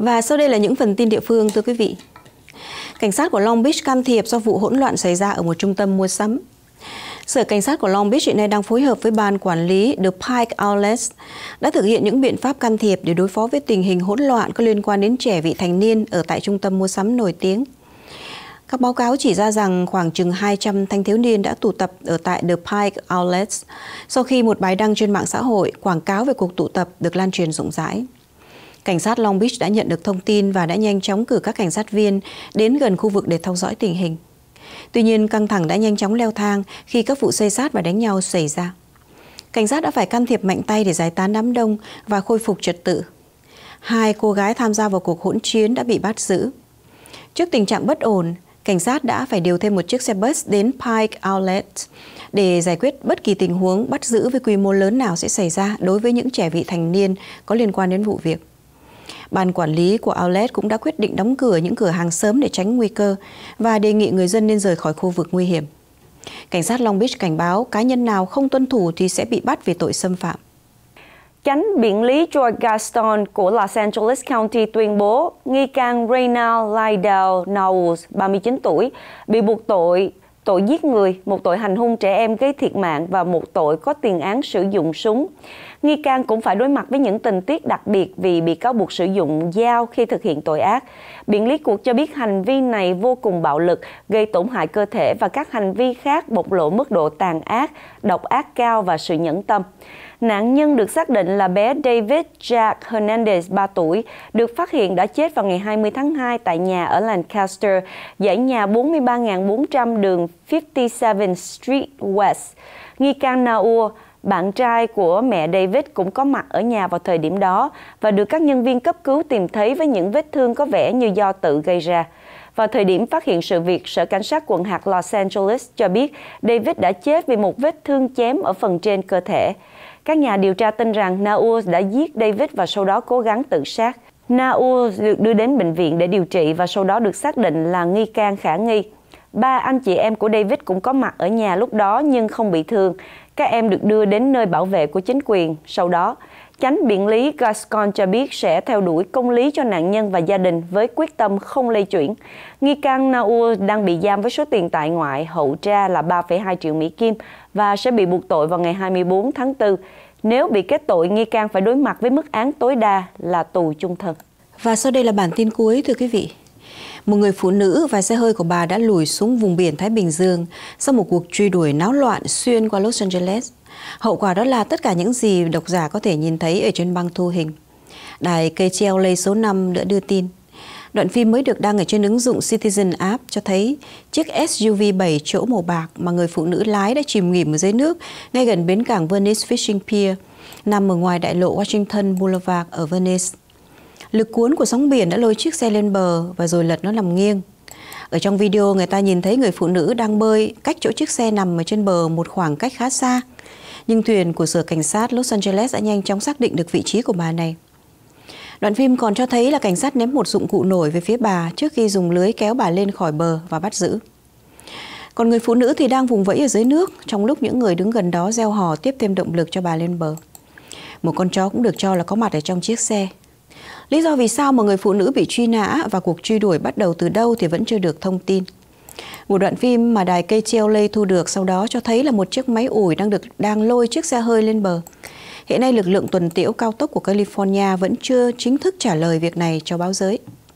Và sau đây là những phần tin địa phương thưa quý vị. Cảnh sát của Long Beach can thiệp do vụ hỗn loạn xảy ra ở một trung tâm mua sắm. Sở Cảnh sát của Long Beach hiện nay đang phối hợp với ban quản lý The Pike Outlets đã thực hiện những biện pháp can thiệp để đối phó với tình hình hỗn loạn có liên quan đến trẻ vị thành niên ở tại trung tâm mua sắm nổi tiếng. Các báo cáo chỉ ra rằng khoảng chừng 200 thanh thiếu niên đã tụ tập ở tại The Pike Outlets sau khi một bài đăng trên mạng xã hội quảng cáo về cuộc tụ tập được lan truyền rộng rãi. Cảnh sát Long Beach đã nhận được thông tin và đã nhanh chóng cử các cảnh sát viên đến gần khu vực để theo dõi tình hình. Tuy nhiên, căng thẳng đã nhanh chóng leo thang khi các vụ xây sát và đánh nhau xảy ra. Cảnh sát đã phải can thiệp mạnh tay để giải tán đám đông và khôi phục trật tự. Hai cô gái tham gia vào cuộc hỗn chiến đã bị bắt giữ. Trước tình trạng bất ổn, cảnh sát đã phải điều thêm một chiếc xe bus đến Pike Outlet để giải quyết bất kỳ tình huống bắt giữ với quy mô lớn nào sẽ xảy ra đối với những trẻ vị thành niên có liên quan đến vụ việc. Ban quản lý của outlet cũng đã quyết định đóng cửa những cửa hàng sớm để tránh nguy cơ và đề nghị người dân nên rời khỏi khu vực nguy hiểm. Cảnh sát Long Beach cảnh báo cá nhân nào không tuân thủ thì sẽ bị bắt về tội xâm phạm. Chánh biện lý George Gaston của Los Angeles County tuyên bố nghi can Reynald Lydell Knowles, 39 tuổi, bị buộc tội tội giết người, một tội hành hung trẻ em gây thiệt mạng và một tội có tiền án sử dụng súng. Nghi can cũng phải đối mặt với những tình tiết đặc biệt vì bị cáo buộc sử dụng dao khi thực hiện tội ác. Biện lý cuộc cho biết hành vi này vô cùng bạo lực, gây tổn hại cơ thể và các hành vi khác bộc lộ mức độ tàn ác, độc ác cao và sự nhẫn tâm. Nạn nhân được xác định là bé David Jack Hernandez, 3 tuổi, được phát hiện đã chết vào ngày 20 tháng 2 tại nhà ở Lancaster, dãy nhà 43.400 đường 57 Street West. Nghi can Naur bạn trai của mẹ David cũng có mặt ở nhà vào thời điểm đó và được các nhân viên cấp cứu tìm thấy với những vết thương có vẻ như do tự gây ra. Vào thời điểm phát hiện sự việc, Sở Cảnh sát quận hạt Los Angeles cho biết David đã chết vì một vết thương chém ở phần trên cơ thể. Các nhà điều tra tin rằng Naur đã giết David và sau đó cố gắng tự sát. Naur được đưa đến bệnh viện để điều trị và sau đó được xác định là nghi can khả nghi. Ba anh chị em của David cũng có mặt ở nhà lúc đó nhưng không bị thương. Các em được đưa đến nơi bảo vệ của chính quyền. Sau đó, chánh biện lý Gascon cho biết sẽ theo đuổi công lý cho nạn nhân và gia đình với quyết tâm không lây chuyển. Nghi can Naur đang bị giam với số tiền tại ngoại hậu tra là 3,2 triệu Mỹ Kim và sẽ bị buộc tội vào ngày 24 tháng 4. Nếu bị kết tội, nghi can phải đối mặt với mức án tối đa là tù chung thân. Và sau đây là bản tin cuối thưa quý vị một người phụ nữ và xe hơi của bà đã lùi xuống vùng biển Thái Bình Dương sau một cuộc truy đuổi náo loạn xuyên qua Los Angeles. Hậu quả đó là tất cả những gì độc giả có thể nhìn thấy ở trên băng thu hình. Đài KCLA số 5 đã đưa tin. Đoạn phim mới được đăng ở trên ứng dụng Citizen App cho thấy chiếc SUV 7 chỗ màu bạc mà người phụ nữ lái đã chìm nghỉm ở dưới nước ngay gần bến cảng Venice Fishing Pier, nằm ở ngoài đại lộ Washington Boulevard ở Venice. Lực cuốn của sóng biển đã lôi chiếc xe lên bờ và rồi lật nó nằm nghiêng. Ở trong video, người ta nhìn thấy người phụ nữ đang bơi cách chỗ chiếc xe nằm ở trên bờ một khoảng cách khá xa. Nhưng thuyền của sở cảnh sát Los Angeles đã nhanh chóng xác định được vị trí của bà này. Đoạn phim còn cho thấy là cảnh sát ném một dụng cụ nổi về phía bà trước khi dùng lưới kéo bà lên khỏi bờ và bắt giữ. Còn người phụ nữ thì đang vùng vẫy ở dưới nước, trong lúc những người đứng gần đó gieo hò tiếp thêm động lực cho bà lên bờ. Một con chó cũng được cho là có mặt ở trong chiếc xe, Lý do vì sao một người phụ nữ bị truy nã và cuộc truy đuổi bắt đầu từ đâu thì vẫn chưa được thông tin. Một đoạn phim mà đài KTLA thu được sau đó cho thấy là một chiếc máy ủi đang được đang lôi chiếc xe hơi lên bờ. Hiện nay lực lượng tuần tiễu cao tốc của California vẫn chưa chính thức trả lời việc này cho báo giới.